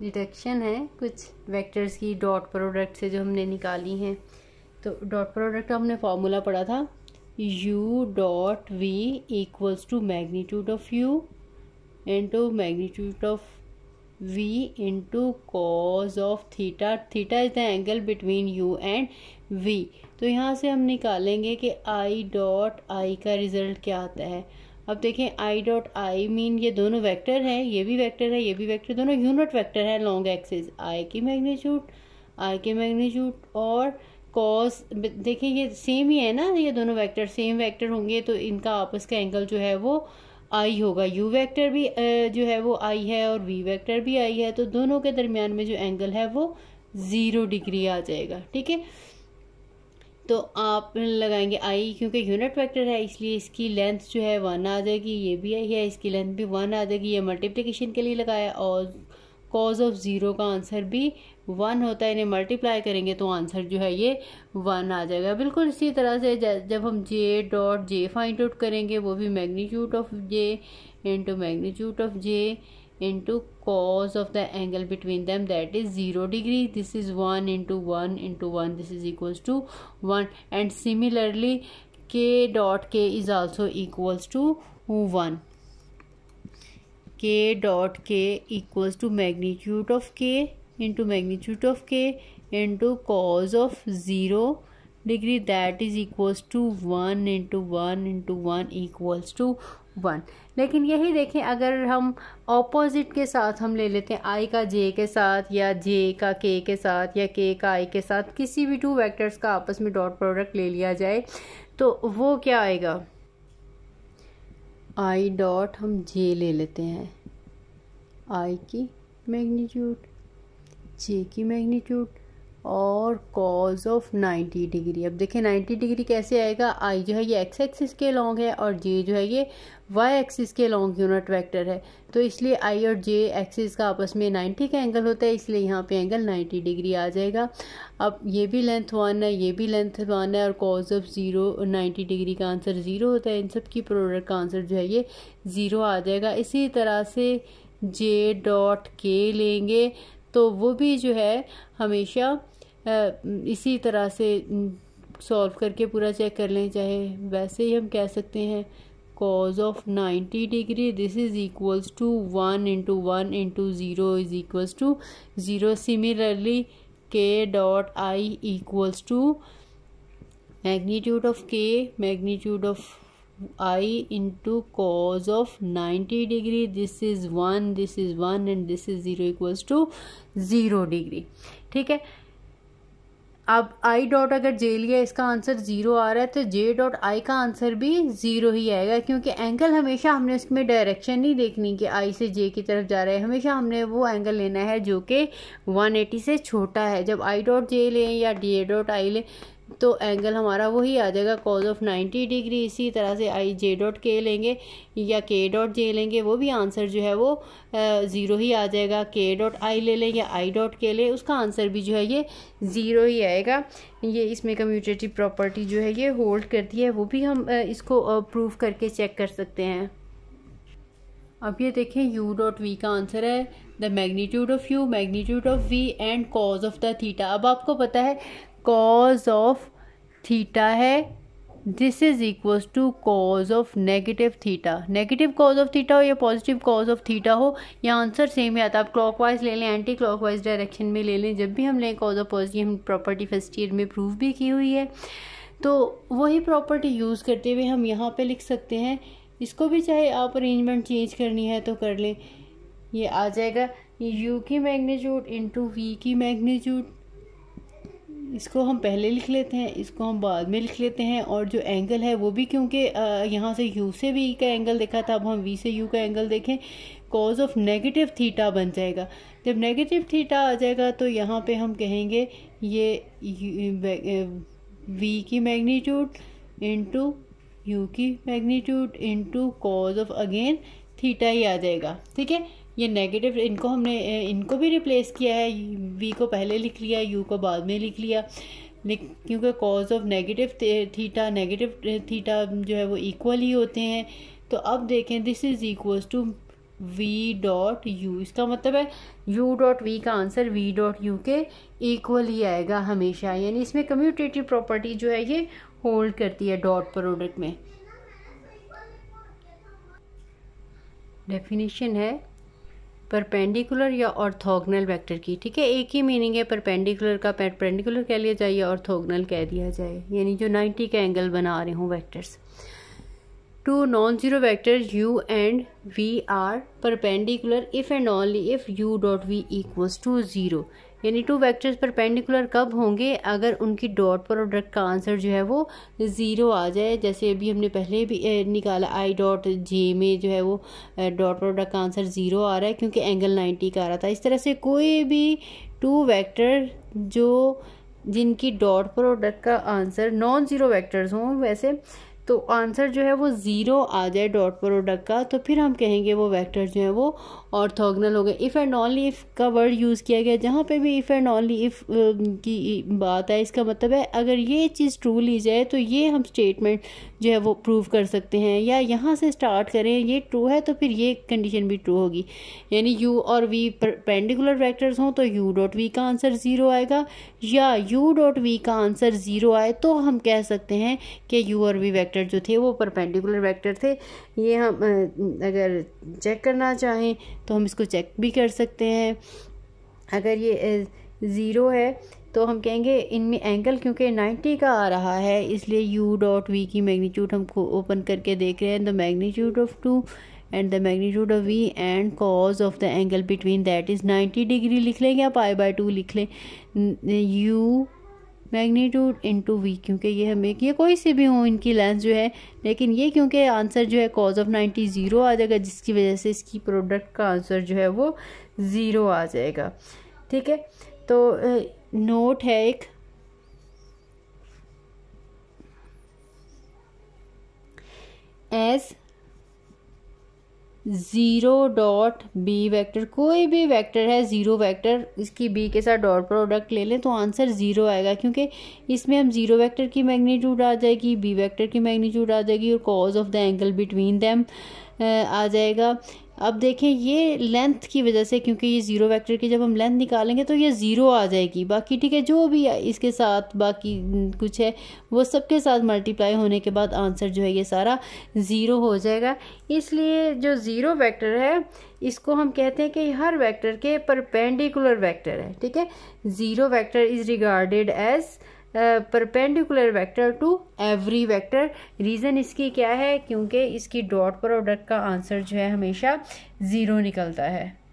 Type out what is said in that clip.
deduction है कुछ vectors की डॉट प्रोडक्ट से जो हमने निकाली हैं तो डॉट प्रोडक्ट का हमने फॉर्मूला पढ़ा था u dot v equals to magnitude of u into magnitude of v into cos of theta theta is the angle between u and v तो यहाँ से हम निकालेंगे कि i डॉट i का रिज़ल्ट क्या आता है अब देखें आई डॉट आई मीन ये दोनों वेक्टर हैं ये भी वेक्टर है ये भी वेक्टर दोनों यूनिट वेक्टर है लॉन्ग एक्सिस आई की मैग्नीट्यूड आई के मैग्नीट्यूड और कॉस देखें ये सेम ही है ना ये दोनों वेक्टर सेम वेक्टर होंगे तो इनका आपस का एंगल जो है वो आई होगा यू वेक्टर भी जो है वो आई है और वी वेक्टर भी आई है तो दोनों के दरमियान में जो एंगल है वो ज़ीरो डिग्री आ जाएगा ठीक है तो आप लगाएंगे आई क्योंकि यूनिट वेक्टर है इसलिए इसकी लेंथ जो है वन आ जाएगी ये भी आई है इसकी लेंथ भी वन आ जाएगी ये मल्टीप्लिकेशन के लिए लगाया और कॉज ऑफ ज़ीरो का आंसर भी वन होता है इन्हें मल्टीप्लाई करेंगे तो आंसर जो है ये वन आ जाएगा बिल्कुल इसी तरह से जब हम J dot J find out करेंगे वो भी magnitude of J into magnitude of J into cos of the angle between them that is 0 degree this is 1 into 1 into 1 this is equals to 1 and similarly k dot k is also equals to 1 k dot k equals to magnitude of k into magnitude of k into cos of 0 degree that is equals to one into one into one equals to one लेकिन यही देखें अगर हम opposite के साथ हम ले लेते हैं आई का जे के साथ या जे का के के साथ या के का आई के साथ किसी भी टू वेक्टर्स का आपस में डॉट प्रोडक्ट ले लिया जाए तो वो क्या आएगा आई डॉट हम जे ले लेते हैं आई की मैग्नीट्यूड जे की मैग्नीट्यूड और कॉज ऑफ 90 डिग्री अब देखिए 90 डिग्री कैसे आएगा आई जो है ये एक्स एक्सिस के लॉन्ग है और जे जो है ये वाई एक्सिस के लॉन्ग यूनिट वेक्टर है तो इसलिए आई और जे एक्सिस का आपस में 90 का एंगल होता है इसलिए यहाँ पे एंगल 90 डिग्री आ जाएगा अब ये भी लेंथ वन है ये भी लेंथ वन है और cos of zero ninety degree का आंसर ज़ीरो होता है इन सब की प्रोडक्ट का आंसर जो है ये ज़ीरो आ जाएगा इसी तरह से जे डॉट के लेंगे तो वो भी जो है हमेशा इसी तरह से सॉल्व करके पूरा चेक कर लें चाहे वैसे ही हम कह सकते हैं cos of 90 degree this is equals to one into one into zero is equals to zero similarly K dot I equals to magnitude of K magnitude of I into cos of ninety degree this is one this is one and this is zero equals to zero degree ठीक है अब I dot अगर जे लिया इसका answer zero आ रहा है तो जे डॉट आई का आंसर भी ज़ीरो ही आएगा क्योंकि एंगल हमेशा हमने इसमें डायरेक्शन नहीं देखनी कि आई से जे की तरफ जा रहा है हमेशा हमने वो एंगल लेना है जो कि 180 से छोटा है जब आई डॉट जे लें या डी डॉट आई लें तो एंगल हमारा वही आ जाएगा कॉज ऑफ 90 डिग्री इसी तरह से आई जे डॉट के लेंगे या के डॉट जे लेंगे वो भी आंसर जो है वो ज़ीरो ही आ जाएगा के डॉट आई ले लें या आई डॉट के ले उसका आंसर भी जो है ये ज़ीरो ही आएगा ये इसमें कम्यूटेटिव प्रॉपर्टी जो है ये होल्ड करती है वो भी हम इसको प्रूव करके चेक कर सकते हैं अब ये देखें u डॉट वी का आंसर है the magnitude of u magnitude of v and cos of the theta अब आपको पता है कॉज ऑफ थीटा है this is equals to cos of negative theta negative cos of theta हो या positive cause of theta हो या answer same ही आता आप वाइज ले लें एंटी क्लॉक वाइज डायरेक्शन में ले लें जब भी हम लें कॉज ऑफ पॉजिटिव हम प्रॉपर्टी फर्स्ट ईयर में प्रूव भी की हुई है तो वही प्रॉपर्टी यूज़ करते हुए हम यहाँ पे लिख सकते हैं इसको भी चाहे आप अरेंजमेंट चेंज करनी है तो कर लें ये आ जाएगा यू की मैग्नीट्यूड इंटू वी की मैग्नीट्यूड इसको हम पहले लिख लेते हैं इसको हम बाद में लिख लेते हैं और जो एंगल है वो भी क्योंकि यहाँ से यू से वी का एंगल देखा था अब हम वी से यू का एंगल देखें कॉज ऑफ नेगेटिव थीटा बन जाएगा जब नेगेटिव थीटा आ जाएगा तो यहाँ पे हम कहेंगे ये वी की मैग्नीट्यूड इंटू यू की magnitude into cos of again theta ही आ जाएगा ठीक है ये नेगेटिव इनको हमने इनको भी रिप्लेस किया है वी को पहले लिख लिया यू को बाद में लिख लिया क्योंकि cos of negative theta negative theta जो है वो इक्वल ही होते हैं तो अब देखें this is equals to V dot U इसका मतलब है यू डॉट वी का आंसर वी डॉट यू के इक्वल ही आएगा हमेशा यानी इसमें कम्यूटेटिव प्रॉपर्टी जो है ये होल्ड करती है डॉट प्रोडक्ट में डेफिनेशन है परपेंडिकुलर या ऑर्थोगनल वेक्टर की ठीक है एक ही मीनिंग है परपेंडिकुलर का परपेंडिकुलर कह लिया जाए या ऑर्थोगनल कह दिया जाए यानी जो 90 का एंगल बना रहे हों vectors two non zero vector U and V are perpendicular if and only if U dot V equals to zero यानी टू वैक्टर्स परपेंडिकुलर कब होंगे अगर उनकी डॉट प्रोडक्ट का आंसर जो है वो ज़ीरो आ जाए जैसे अभी हमने पहले भी निकाला आई डॉट जे में जो है वो डॉट प्रोडक्ट का आंसर ज़ीरो आ रहा है क्योंकि एंगल नाइन्टी का आ रहा था इस तरह से कोई भी टू वैक्टर जो जिनकी डॉट प्रोडक्ट का आंसर नॉन ज़ीरो वैक्टर्स हों वैसे तो आंसर जो है वो ज़ीरो आ जाए डॉट प्रोडक्ट का तो फिर हम कहेंगे वो वेक्टर जो है वो ऑर्थोगनल हो गए इफ़ एंड ऑनली इफ़ का वर्ड यूज़ किया गया जहाँ पे भी इफ़ एंड ऑनली इफ़ की बात है इसका मतलब है अगर ये चीज़ ट्रू ली जाए तो ये हम स्टेटमेंट जो है वो प्रूव कर सकते हैं या यहाँ से स्टार्ट करें ये ट्रू है तो फिर ये कंडीशन भी ट्रू होगी यानी यू और वी पेंडिकुलर वैक्टर्स हों तो यू डॉट वी का आंसर ज़ीरो आएगा या यू डॉट वी का आंसर ज़ीरो आए तो हम कह सकते हैं कि यू और वी वैक्टर जो थे वो परपेंडिकुलर वैक्टर थे ये हम अगर चेक करना चाहें तो हम इसको चेक भी कर सकते हैं अगर ये ज़ीरो है तो हम कहेंगे इनमें एंगल क्योंकि 90 का आ रहा है इसलिए u डॉट v की मैग्नीट्यूड हम ओपन करके देख रहे हैं the magnitude of two and the magnitude of V and cos of the angle between that is 90 degree लिख लें या पाई बाय टू लिख लें u मैग्नीट्यूड टू वी क्योंकि ये हमें ये कोई से भी हो इनकी लेंस जो है लेकिन ये क्योंकि आंसर जो है कॉज ऑफ नाइन्टी ज़ीरो आ जाएगा जिसकी वजह से इसकी प्रोडक्ट का आंसर जो है वो ज़ीरो आ जाएगा ठीक है तो नोट है एक S zero dot B vector कोई भी वेक्टर है ज़ीरो वेक्टर इसकी बी के साथ डॉट प्रोडक्ट ले लें तो आंसर ज़ीरो आएगा क्योंकि इसमें हम ज़ीरो वेक्टर की मैग्नीट्यूड आ जाएगी बी वेक्टर की मैग्नीट्यूड आ जाएगी और cos of the angle between them आ जाएगा अब देखें ये लेंथ की वजह से क्योंकि ये ज़ीरो वेक्टर की जब हम लेंथ निकालेंगे तो ये ज़ीरो आ जाएगी बाकी ठीक है जो भी इसके साथ बाकी कुछ है वो सबके साथ मल्टीप्लाई होने के बाद आंसर जो है ये सारा ज़ीरो हो जाएगा इसलिए जो ज़ीरो वेक्टर है इसको हम कहते हैं कि हर वेक्टर के परपेंडिकुलर वेक्टर है ठीक है zero vector is regarded as perpendicular vector to every vector reason इसकी क्या है क्योंकि इसकी डॉट प्रोडक्ट का आंसर जो है हमेशा ज़ीरो निकलता है